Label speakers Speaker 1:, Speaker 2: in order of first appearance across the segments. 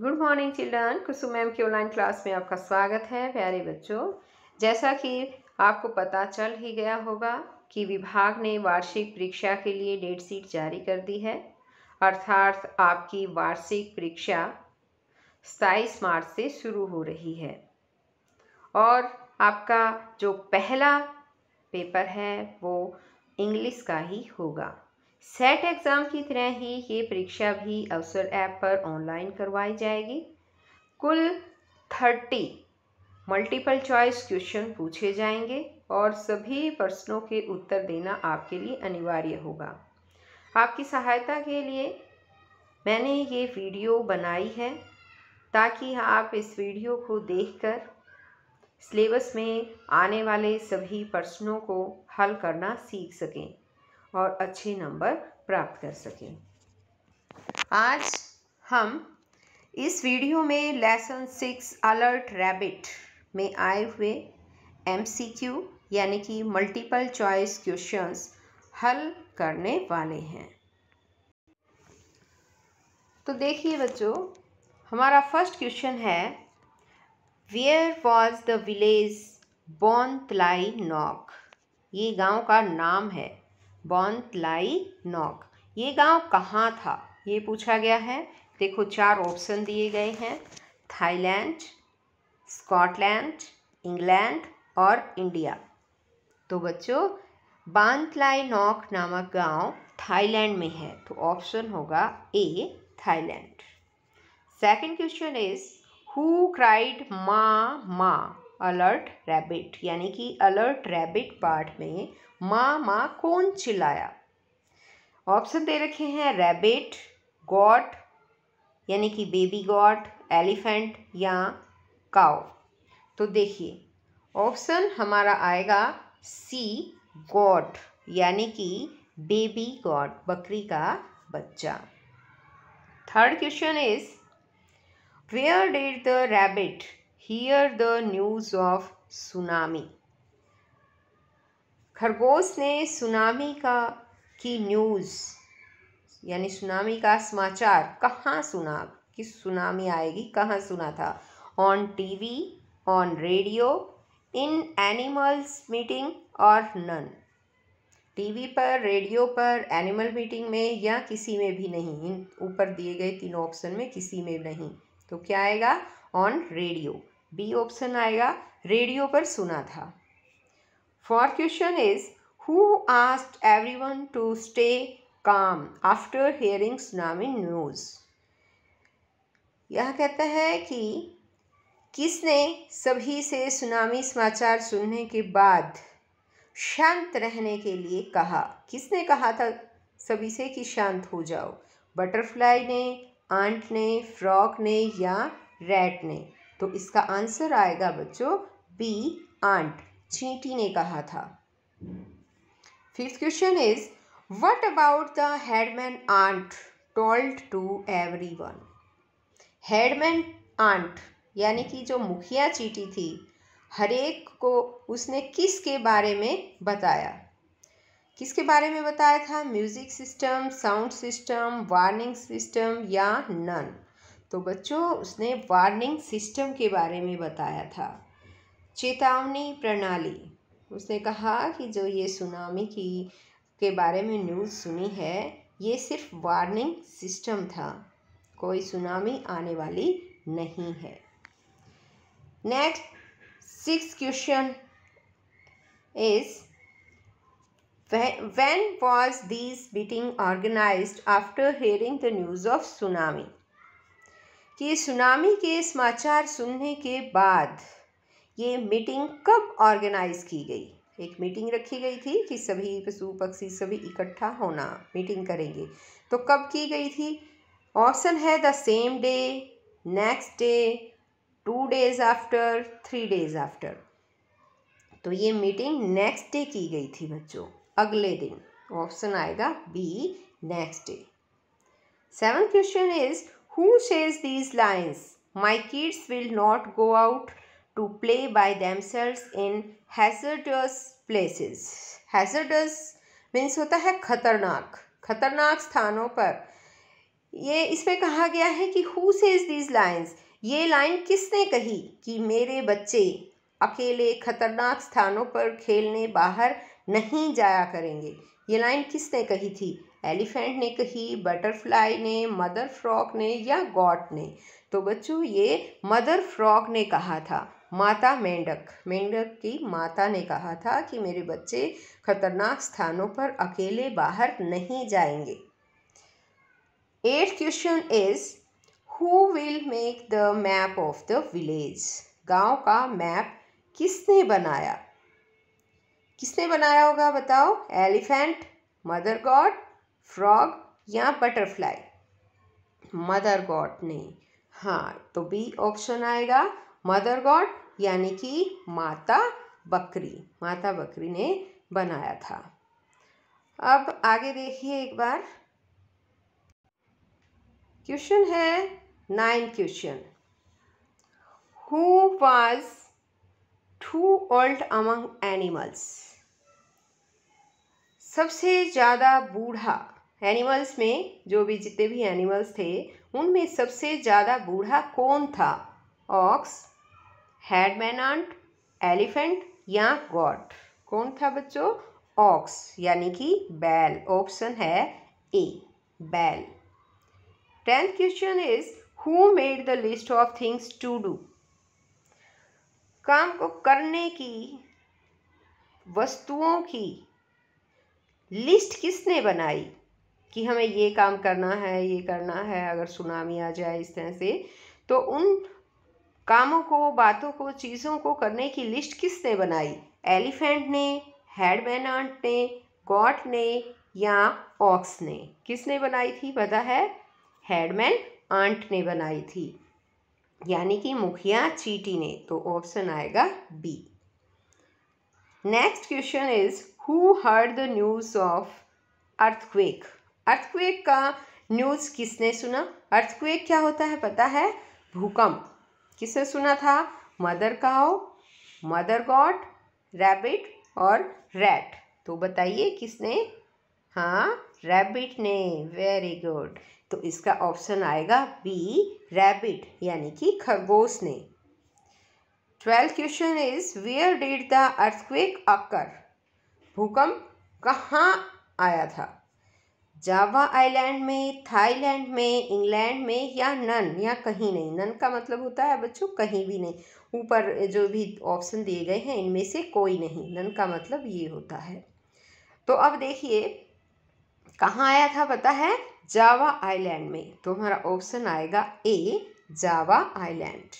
Speaker 1: good morning children Kusum ma'am की online class में आपका स्वागत है प्यारे बच्चों जैसा कि आपको पता चल ही गया होगा कि विभाग ने वार्षिक परीक्षा के लिए डेट शीट जारी कर दी है अर्थात आपकी वार्षिक परीक्षा सताईस मार्च से शुरू हो रही है और आपका जो पहला पेपर है वो इंग्लिश का ही होगा सेट एग्ज़ाम की तरह ही ये परीक्षा भी अवसर ऐप पर ऑनलाइन करवाई जाएगी कुल थर्टी मल्टीपल चॉइस क्वेश्चन पूछे जाएंगे और सभी प्रश्नों के उत्तर देना आपके लिए अनिवार्य होगा आपकी सहायता के लिए मैंने ये वीडियो बनाई है ताकि आप इस वीडियो को देखकर सिलेबस में आने वाले सभी प्रश्नों को हल करना सीख सकें और अच्छे नंबर प्राप्त कर सकें आज हम इस वीडियो में लेसन सिक्स अलर्ट रैबिट में आए हुए एमसीक्यू यानी कि मल्टीपल चॉइस क्वेश्चंस हल करने वाले हैं तो देखिए बच्चों हमारा फर्स्ट क्वेश्चन है where was the village Ban Talae knock ये गांव का नाम है बॉन्तलाई नॉक ये गांव कहाँ था ये पूछा गया है देखो चार ऑप्शन दिए गए हैं थाईलैंड स्कॉटलैंड इंग्लैंड और इंडिया तो बच्चों बांतलाई नॉक नामक गांव थाईलैंड में है तो ऑप्शन होगा A Thailand second question is who cried ma ma alert rabbit यानी कि अलर्ट रैबिट पार्ट में माँ माँ कौन चिल्लाया ऑप्शन दे रखे हैं रैबिट गॉट यानी कि बेबी गॉट एलिफेंट या काओ तो देखिए ऑप्शन हमारा आएगा सी गॉट यानी कि बेबी गॉट बकरी का बच्चा third question is where did the rabbit hear the news of tsunami खरगोश ने सुनामी का की न्यूज़ यानी सुनामी का समाचार कहाँ सुना कि सुनामी आएगी कहाँ सुना था on TV on radio in animals meeting और नन टीवी पर रेडियो पर एनिमल मीटिंग में या किसी में भी नहीं इन ऊपर दिए गए तीनों ऑप्शन में किसी में नहीं तो क्या आएगा ऑन रेडियो बी ऑप्शन आएगा रेडियो पर सुना था four question is who asked every one to stay calm after hearing tsunami news यह कहता है कि किसने सभी से सुनामी समाचार सुनने के बाद शांत रहने के लिए कहा किसने कहा था सभी से कि शांत हो जाओ बटरफ्लाई ने आंट ने फ्रॉक ने या रैट ने तो इसका आंसर आएगा बच्चों बी आंट चींटी ने कहा था fifth question is what about the headman ant told to every one headman ant यानी कि जो मुखिया चीटी थी हरेक को उसने किसके बारे में बताया किसके बारे में बताया था music system sound system warning system या नन तो बच्चों उसने वार्निंग सिस्टम के बारे में बताया था चेतावनी प्रणाली उसने कहा कि जो ये सुनामी की के बारे में न्यूज़ सुनी है ये सिर्फ वार्निंग सिस्टम था कोई सुनामी आने वाली नहीं है next six question is when was these meeting organise after hearing the news of tsunami कि सुनामी के समाचार सुनने के बाद ये मीटिंग कब ऑर्गेनाइज की गई एक मीटिंग रखी गई थी कि सभी पशु पक्षी सभी इकट्ठा होना मीटिंग करेंगे तो कब की गई थी ऑप्शन है the same day next day two days after three days after तो ये मीटिंग नेक्स्ट डे की गई थी बच्चों अगले दिन ऑप्शन आएगा B next day seven question is who says these lines my kids will not go out to play by themselves in hazardous places hazardous means होता है खतरनाक खतरनाक स्थानों पर ये इसमें कहा गया है कि हु सेज दीज लाइन्स ये लाइन किसने कही कि मेरे बच्चे अकेले खतरनाक स्थानों पर खेलने बाहर नहीं जाया करेंगे ये लाइन किसने कही थी एलिफेंट ने कही बटरफ्लाई ने मदर फ्रॉक ने या गॉट ने तो बच्चों ये मदर फ्रॉक ने कहा था माता मेंढक मेंढक की माता ने कहा था कि मेरे बच्चे खतरनाक स्थानों पर अकेले बाहर नहीं जाएंगे eight question is who will make the map of the village गांव का मैप किसने बनाया किसने बनाया होगा बताओ एलिफेंट मदर गॉड फ्रॉग या बटरफ्लाई मदर गॉड ने हाँ तो बी ऑप्शन आएगा मदर गॉड यानी कि माता बकरी माता बकरी ने बनाया था अब आगे देखिए एक बार क्वेश्चन है nine question who was too old among animals सबसे ज़्यादा बूढ़ा एनिमल्स में जो भी जितने भी एनिमल्स थे उनमें सबसे ज़्यादा बूढ़ा कौन था ox head man ant elephant या गॉड कौन था बच्चों ऑक्स यानी कि बैल ऑप्शन है ए बैल tenth question is who made the list of things to do काम को करने की वस्तुओं की लिस्ट किसने बनाई कि हमें ये काम करना है ये करना है अगर सुनामी आ जाए इस तरह से तो उन कामों को बातों को चीज़ों को करने की लिस्ट किसने बनाई एलिफेंट ने हेड बेनाट ने गॉट ने या ऑक्स ने किसने बनाई थी पता है हेडमैन आंट ने बनाई थी यानी कि मुखिया चीटी ने तो ऑप्शन आएगा B next question is who heard the news of earthquake earthquake का न्यूज़ किसने सुना अर्थक्वेक क्या होता है पता है भूकंप किसने सुना था mother cow mother god rabbit और रैट तो बताइए किसने हाँ रैबिट ने वेरी गुड तो इसका ऑप्शन आएगा बी रैबिट यानी कि खरगोश ने twelfth question is where did the earthquake occur भूकंप कहाँ आया था जावा आइलैंड में थाईलैंड में इंग्लैंड में या नन या कहीं नहीं नन का मतलब होता है बच्चों कहीं भी नहीं ऊपर जो भी ऑप्शन दिए गए हैं इनमें से कोई नहीं नन का मतलब ये होता है तो अब देखिए कहाँ आया था पता है जावा आइलैंड में तो हमारा ऑप्शन आएगा A Java island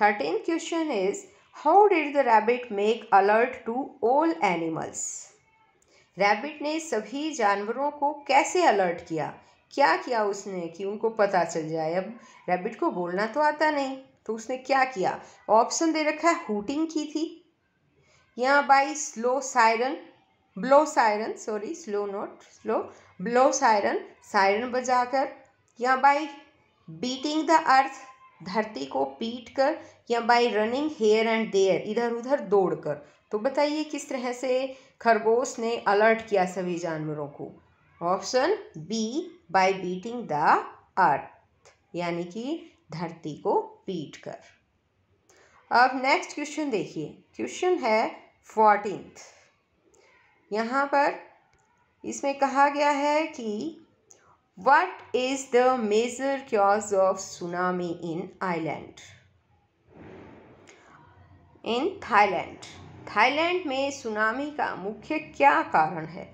Speaker 1: thirteen question is how did the rabbit make alert to all animals rabbit ने सभी जानवरों को कैसे अलर्ट किया क्या किया उसने कि उनको पता चल जाए अब रैबिट को बोलना तो आता नहीं तो उसने क्या किया ऑप्शन दे रखा है हूटिंग की थी या by slow siren blow siren sorry slow note slow blow siren siren बजाकर या बाई बीटिंग द अर्थ धरती को पीट कर या by running here and there इधर उधर दौड़ कर तो बताइए किस तरह से खरगोश ने अलर्ट किया सभी जानवरों को option B by beating the earth यानी कि धरती को पीट कर अब नेक्स्ट क्वेश्चन देखिए क्वेश्चन है फोर्टीन यहाँ पर इसमें कहा गया है कि what is the major cause of tsunami in island in Thailand Thailand में सुनामी का मुख्य क्या कारण है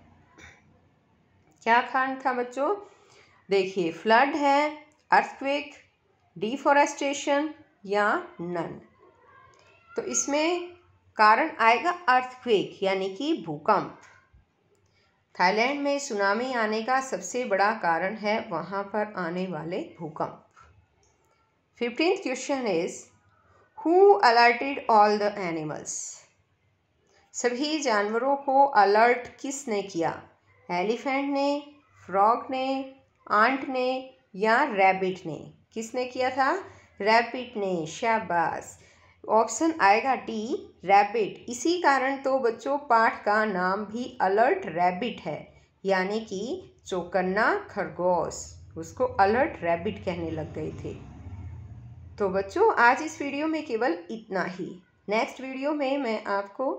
Speaker 1: क्या कारण था बच्चों देखिए फ्लड है अर्थक्वेक डिफॉरेस्टेशन या नन तो इसमें कारण आएगा अर्थक्वेक यानी कि भूकंप थाईलैंड में सुनामी आने का सबसे बड़ा कारण है वहाँ पर आने वाले भूकंप fifteenth question is who alerted all the animals सभी जानवरों को अलर्ट किसने किया एलिफेंट ने फ्रॉग ने आंट ने या रैबिट ने किसने किया था रैबिट ने शाबाश ऑप्शन आएगा डी रैबिट इसी कारण तो बच्चों पाठ का नाम भी अलर्ट रैबिट है यानी कि चौकन्ना खरगोश उसको अलर्ट रैबिट कहने लग गए थे तो बच्चों आज इस वीडियो में केवल इतना ही नेक्स्ट वीडियो में मैं आपको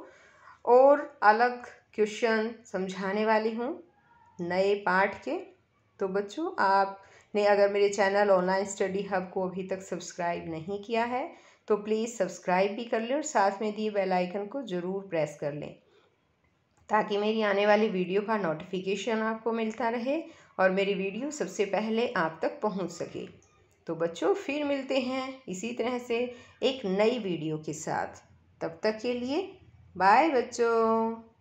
Speaker 1: और अलग क्वेश्चन समझाने वाली हूँ नए पाठ के तो बच्चों आपने अगर मेरे चैनल ऑनलाइन स्टडी हब को अभी तक सब्सक्राइब नहीं किया है तो प्लीज़ सब्सक्राइब भी कर लें और साथ में दिए बेल आइकन को ज़रूर प्रेस कर लें ताकि मेरी आने वाली वीडियो का नोटिफिकेशन आपको मिलता रहे और मेरी वीडियो सबसे पहले आप तक पहुंच सके तो बच्चों फिर मिलते हैं इसी तरह से एक नई वीडियो के साथ तब तक के लिए बाय बच्चों